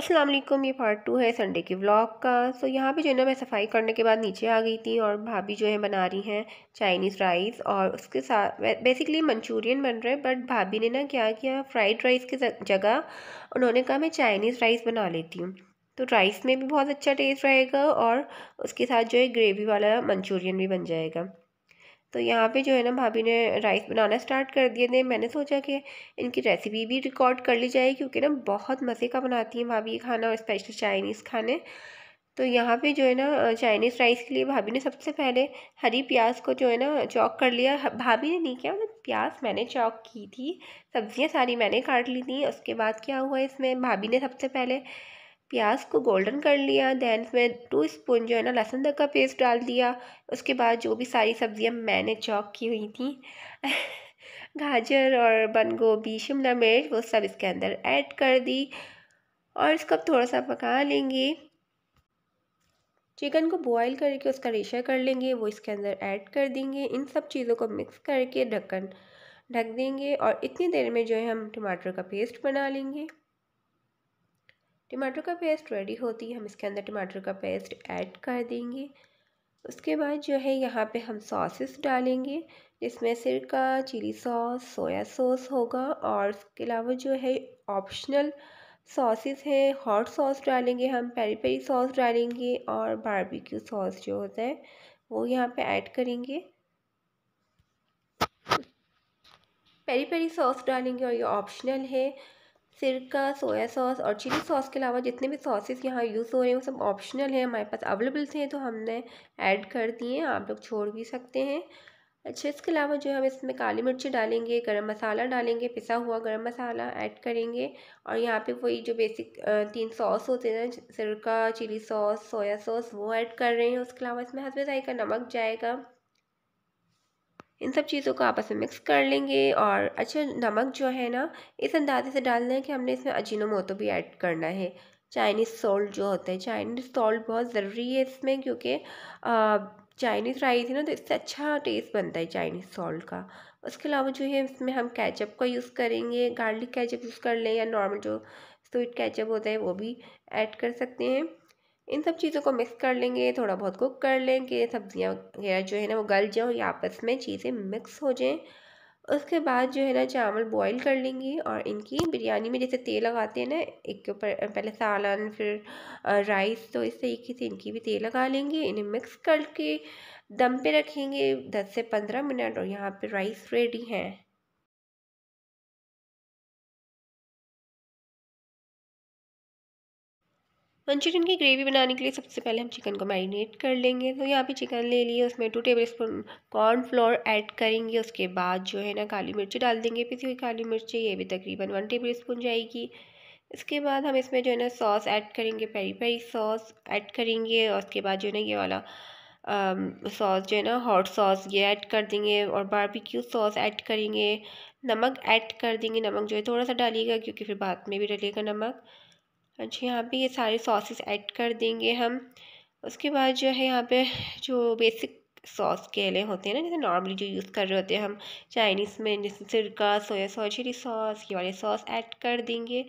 अस्सलाम वालेकुम ये पार्ट टू है संडे के व्लॉग का सो यहाँ पे जो है ना मैं सफाई करने के बाद नीचे आ गई थी और भाभी जो है बना रही हैं चाइनीज़ राइस और उसके साथ बेसिकली मंचूरियन बन रहे हैं बट भाभी ने ना क्या किया फ्राइड राइस की जगह उन्होंने कहा मैं चाइनीज़ राइस बना लेती हूँ तो राइस में भी बहुत अच्छा टेस्ट रहेगा और उसके साथ जो है ग्रेवी वाला मंचूरियन भी बन जाएगा तो यहाँ पे जो है ना भाभी ने राइस बनाना स्टार्ट कर दिए थे मैंने सोचा कि इनकी रेसिपी भी रिकॉर्ड कर ली जाए क्योंकि ना बहुत मज़े का बनाती हैं भाभी ये खाना और स्पेशल चाइनीज़ खाने तो यहाँ पे जो है ना चाइनीज़ राइस के लिए भाभी ने सबसे पहले हरी प्याज को जो है ना चॉक कर लिया भाभी ने नहीं किया मतलब प्याज मैंने चॉक की थी सब्ज़ियाँ सारी मैंने काट ली थी उसके बाद क्या हुआ इसमें भाभी ने सबसे पहले प्याज को गोल्डन कर लिया दैन में टू स्पून जो है ना लहसुन तक का पेस्ट डाल दिया उसके बाद जो भी सारी सब्ज़ियाँ मैंने चॉक की हुई थी गाजर और बंद गोभी शिमला मिर्च वो सब इसके अंदर ऐड कर दी और इसको अब थोड़ा सा पका लेंगे चिकन को बॉईल करके उसका रेशा कर लेंगे वो इसके अंदर ऐड कर देंगे इन सब चीज़ों को मिक्स करके ढक्कन ढक देंगे और इतनी देर में जो है हम टमाटर का पेस्ट बना लेंगे टमाटर का पेस्ट रेडी होती है हम इसके अंदर टमाटर का पेस्ट ऐड कर देंगे उसके बाद जो है यहाँ पे हम सॉसेस डालेंगे जिसमें सिरका चिली सॉस सोया सॉस होगा और इसके अलावा जो है ऑप्शनल सॉसेस हैं हॉट सॉस डालेंगे हम पेरी पेरी सॉस डालेंगे और बारबेक्यू सॉस जो होता है वो यहाँ पे ऐड करेंगे पेरी पेरी सॉस डालेंगे और ये ऑप्शनल है सिरका सोया सॉस और चिली सॉस के अलावा जितने भी सॉसेस यहाँ यूज़ हो रहे हैं वो सब ऑप्शनल हैं हमारे पास अवेलेबल थे तो हमने ऐड कर दिए आप लोग छोड़ भी सकते हैं अच्छा इसके अलावा जो है हम इसमें काली मिर्ची डालेंगे गरम मसाला डालेंगे पिसा हुआ गरम मसाला ऐड करेंगे और यहाँ पे वही जो बेसिक तीन सॉस होते हैं सिरका चिली सॉस सोया सॉस वो ऐड कर रहे हैं उसके अलावा इसमें हंसवे जाए का नमक जाएगा इन सब चीज़ों को आपस में मिक्स कर लेंगे और अच्छा नमक जो है ना इस अंदाजे से डालना है कि हमने इसमें अजीनोमोटो भी ऐड करना है चाइनीज़ सॉल्ट जो होता है चाइनीज़ सॉल्ट बहुत ज़रूरी है इसमें क्योंकि चाइनीज़ राइस है ना तो इससे अच्छा टेस्ट बनता है चाइनीज़ सॉल्ट का उसके अलावा जो है इसमें हम कैचअप का यूज़ करेंगे गार्लिक कैचअप यूज़ कर लें या नॉर्मल जो स्वीट कैचअप होता है वो भी ऐड कर सकते हैं इन सब चीज़ों को मिक्स कर लेंगे थोड़ा बहुत कुक कर लेंगे सब्जियाँ वगैरह जो है ना वो गल जाओ या आपस में चीज़ें मिक्स हो जाएँ उसके बाद जो है ना चावल बॉईल कर लेंगे और इनकी बिरयानी में जैसे तेल लगाते हैं ना एक के ऊपर पहले सालन फिर राइस तो इस तरीके से इनकी भी तेल लगा लेंगे इन्हें मिक्स करके दम पे रखेंगे दस से पंद्रह मिनट और यहाँ पे राइस रेडी हैं मंचूरियन की ग्रेवी बनाने के लिए सबसे पहले हम चिकन को मैरिनेट कर लेंगे तो यहाँ पे चिकन ले लिए उसमें two tablespoon cornflour add करेंगे उसके बाद जो है ना काली मिर्ची डाल देंगे पिसी हुई काली मिर्ची ये भी तकरीबन वन टेबल स्पून जाएगी इसके बाद हम इसमें जो है ना सॉस ऐड करेंगे पेरी पेरी सॉस ऐड करेंगे और उसके बाद जो है ना ये वाला सॉस जो है ना हॉट सॉस ये ऐड कर देंगे और बारबेक्यू सॉस ऐड करेंगे नमक ऐड कर देंगे नमक जो है थोड़ा सा डालिएगा क्योंकि फिर बाद में भी डलेगा नमक अच्छा यहाँ पे ये सारे सॉसेस ऐड कर देंगे हम उसके बाद जो है यहाँ पे जो बेसिक सॉस के लिए होते हैं ना जैसे नॉर्मली जो यूज़ कर रहे होते हैं हम चाइनीज़ में जैसे सिरका सोया सॉस चिली सॉस ये वाले सॉस ऐड कर देंगे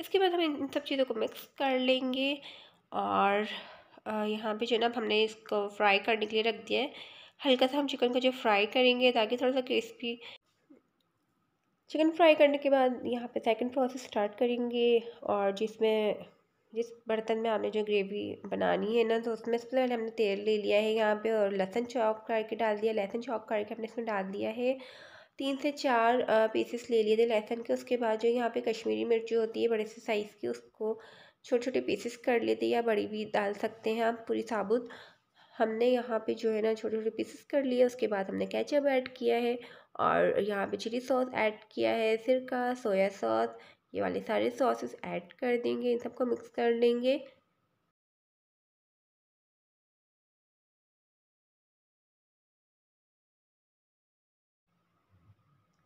इसके बाद हम इन सब चीज़ों को मिक्स कर लेंगे और यहाँ पे जो है ना हमने इसको फ्राई करने के लिए रख दिया है हल्का सा हम चिकन को जो फ्राई करेंगे ताकि थोड़ा सा क्रिस्पी चिकन फ्राई करने के बाद यहाँ पे सेकंड प्रोसेस स्टार्ट करेंगे और जिसमें जिस बर्तन में आपने जो ग्रेवी बनानी है ना तो उसमें सबसे पहले हमने तेल ले लिया है यहाँ पे और लहसुन चॉप करके डाल दिया लहसन चॉप करके हमने इसमें डाल दिया है तीन से चार पीसेस ले लिए थे लहसन के उसके बाद जो यहाँ पे कश्मीरी मिर्च होती है बड़े से साइज़ की उसको छोटे छोटे पीसेस कर लेते या बड़ी भी डाल सकते हैं आप पूरी साबुत हमने यहाँ पे जो है ना छोटे छोटे पीसेस कर लिए उसके बाद हमने कैचअप ऐड किया है और यहाँ पे चिली सॉस ऐड किया है सिरका सोया सॉस ये वाले सारे सॉसेस ऐड कर देंगे इन सबको मिक्स कर लेंगे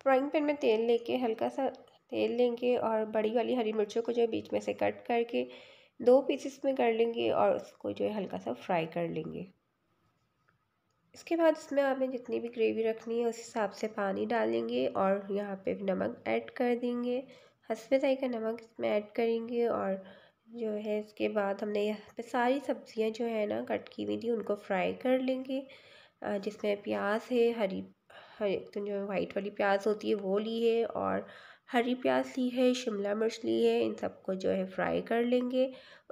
फ्राइंग पैन में तेल लेके हल्का सा तेल लेंगे और बड़ी वाली हरी मिर्चों को जो है बीच में से कट करके दो पीसेस में कर लेंगे और उसको जो है हल्का सा फ्राई कर लेंगे इसके बाद इसमें आपने जितनी भी ग्रेवी रखनी है उस हिसाब से पानी डालेंगे और यहाँ पे नमक ऐड कर देंगे हंसवे जाई का नमक इसमें ऐड करेंगे और जो है इसके बाद हमने यहाँ पे सारी सब्जियाँ जो है ना कट की हुई थी उनको फ्राई कर लेंगे जिसमें प्याज है हरी हरी तो जो वाइट वाली प्याज होती है वो ली है और हरी प्याज ली है शिमला मिर्च ली है इन सबको जो है फ्राई कर लेंगे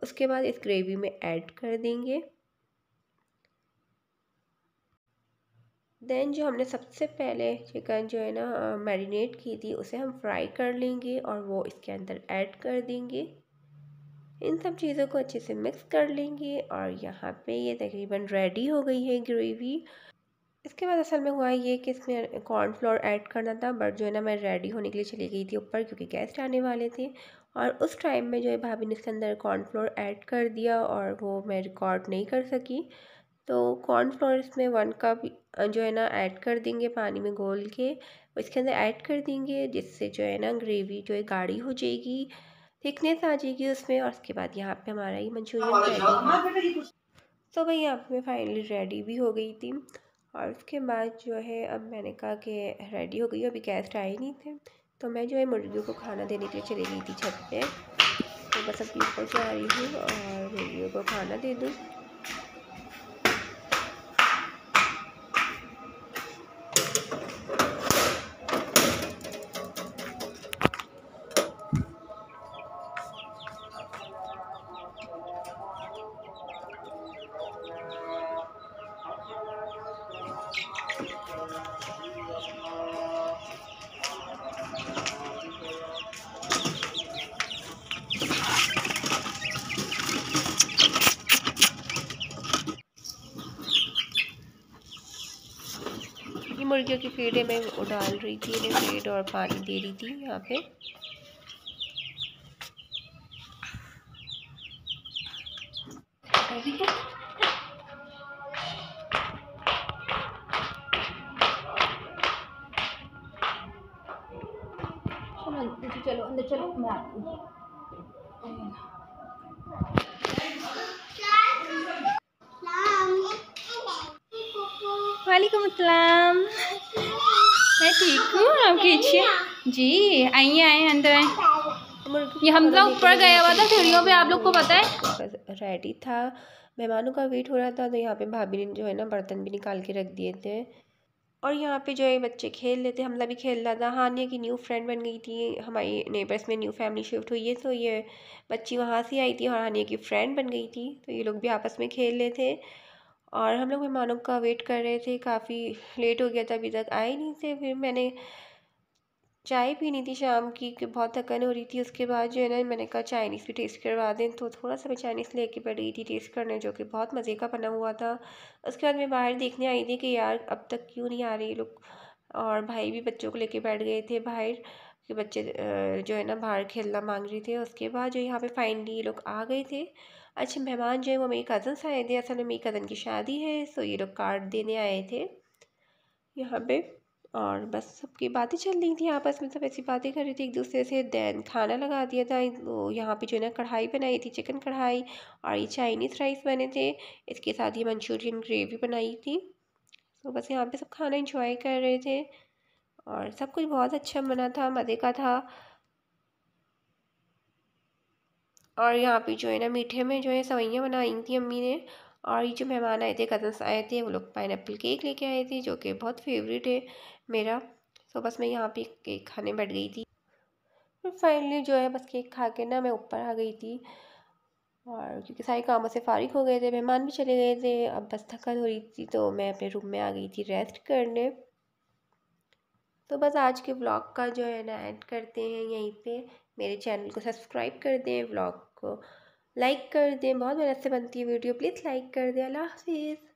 उसके बाद इस ग्रेवी में ऐड कर देंगे देन जो हमने सबसे पहले चिकन जो है ना मैरिनेट की थी उसे हम फ्राई कर लेंगे और वो इसके अंदर ऐड कर देंगे इन सब चीज़ों को अच्छे से मिक्स कर लेंगे और यहाँ पे ये तकरीबन रेडी हो गई है ग्रेवी इसके बाद असल में हुआ ये कि इसमें कॉर्नफ्लोर ऐड करना था बट जो है ना मैं रेडी होने के लिए चली गई थी ऊपर क्योंकि गेस्ट आने वाले थे और उस टाइम में जो है भाभी ने इसके अंदर कॉर्नफ्लोर ऐड कर दिया और वो मैं रिकॉर्ड नहीं कर सकी तो कॉर्नफ्लोर इसमें वन कप जो है ना ऐड कर देंगे पानी में घोल के इसके अंदर ऐड कर देंगे जिससे जो है ना ग्रेवी जो है गाढ़ी हो जाएगी थिकनेस आ जाएगी उसमें और उसके बाद यहाँ पे हमारा ये मंचूरियन रेडी तो भाई यहाँ पे मैं फाइनली रेडी भी हो गई थी और उसके बाद जो है अब मैंने कहा कि रेडी हो गई अभी गेस्ट आए नहीं थे तो मैं जो है मुर्गियों को खाना देने के लिए चली गई थी छत पे तो बस अब ऊपर जा रही हूँ और मुर्गियों को खाना दे दूँ मुर्गियों की फीड है मैं वो डाल रही थी इन्हें फीड और पानी दे रही थी यहाँ पे चलो अंदर चलो मैं वालेकुम असलम मैं ठीक हूँ आप खींचिए जी आइए आए अंदर आए ये हम लोग ऊपर गया हुआ था सीढ़ियों पे आप लोग को पता है रेडी था मेहमानों का वेट हो रहा था तो यहाँ पे भाभी ने जो है ना बर्तन भी निकाल के रख दिए थे और यहाँ पे जो है बच्चे खेल लेते हमला भी खेल रहा था हानिया की न्यू फ्रेंड बन गई थी हमारी नेबर्स में न्यू फैमिली शिफ्ट हुई है तो ये बच्ची वहाँ से आई थी और हानिया की फ्रेंड बन गई थी तो ये लोग भी आपस में खेल रहे थे और हम लोग मेहमानों का वेट कर रहे थे काफ़ी लेट हो गया था अभी तक आए नहीं थे फिर मैंने चाय पीनी थी शाम की कि बहुत थकन हो रही थी उसके बाद जो है ना मैंने कहा चाइनीज़ भी टेस्ट करवा दें तो थोड़ा सा मैं चाइनीज़ लेके बैठ गई थी टेस्ट करने जो कि बहुत मज़े का बना हुआ था उसके बाद मैं बाहर देखने आई थी कि यार अब तक क्यों नहीं आ रही लोग और भाई भी बच्चों को लेके बैठ गए थे बाहर कि बच्चे जो है ना बाहर खेलना मांग रहे थे उसके बाद जो यहाँ पर फाइनली ये लोग आ गए थे अच्छा मेहमान जो है वो मेरी से आए थे असल में मेरी कज़न की शादी है सो ये लोग कार्ड देने आए थे यहाँ पे और बस सबकी बातें चल रही थी आपस में सब ऐसी बातें कर रही थी एक दूसरे से दैन खाना लगा दिया था वो यहाँ पे जो है ना कढ़ाई बनाई थी चिकन कढ़ाई और ये चाइनीज़ राइस बने थे इसके साथ ही मंचूरियन ग्रेवी बनाई थी तो बस यहाँ पे सब खाना इंजॉय कर रहे थे और सब कुछ बहुत अच्छा बना था मज़े का था और यहाँ पे जो है ना मीठे में जो है सवैयाँ बनाई थी अम्मी ने और ये जो मेहमान आए थे कज़न्स आए थे वो लोग पाइन केक लेके आए थे जो कि बहुत फेवरेट है मेरा तो बस मैं यहाँ पे केक खाने बैठ गई थी फिर फाइनली जो है बस केक खा के ना मैं ऊपर आ गई थी और क्योंकि सारे कामों से फारिग हो गए थे मेहमान भी चले गए थे अब बस थकन हो रही थी तो मैं अपने रूम में आ गई थी रेस्ट करने तो बस आज के ब्लॉग का जो है ना एंड करते हैं यहीं पर मेरे चैनल को सब्सक्राइब कर दें ब्लॉग को लाइक कर दें बहुत मेहनत से बनती है वीडियो प्लीज़ लाइक कर दें अल्लाह हाफिज़